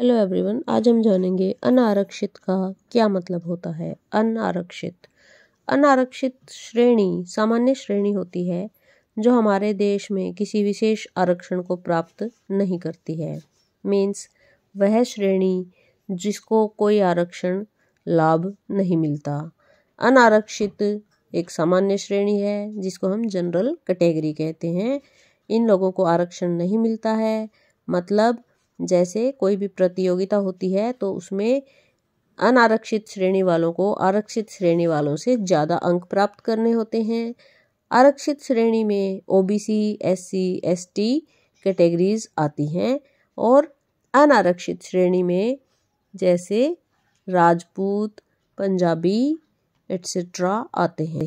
hello everyone आज हम जानेंगे अनारक्षित का क्या मतलब होता है अनारक्षित अनारक्षित श्रेणी सामान्य श्रेणी होती है जो हमारे देश में किसी विशेष आरक्षण को प्राप्त नहीं करती है मीन्स वह श्रेणी जिसको कोई आरक्षण लाभ नहीं मिलता अनारक्षित एक सामान्य श्रेणी है जिसको हम जनरल कैटेगरी कहते हैं इन लोगों को आरक्षण नहीं मिलता है मतलब जैसे कोई भी प्रतियोगिता होती है तो उसमें अनारक्षित श्रेणी वालों को आरक्षित श्रेणी वालों से ज़्यादा अंक प्राप्त करने होते हैं आरक्षित श्रेणी में O B C S C S T categories आती हैं और अनारक्षित श्रेणी में जैसे राजपूत पंजाबी एट्सेट्रा आते हैं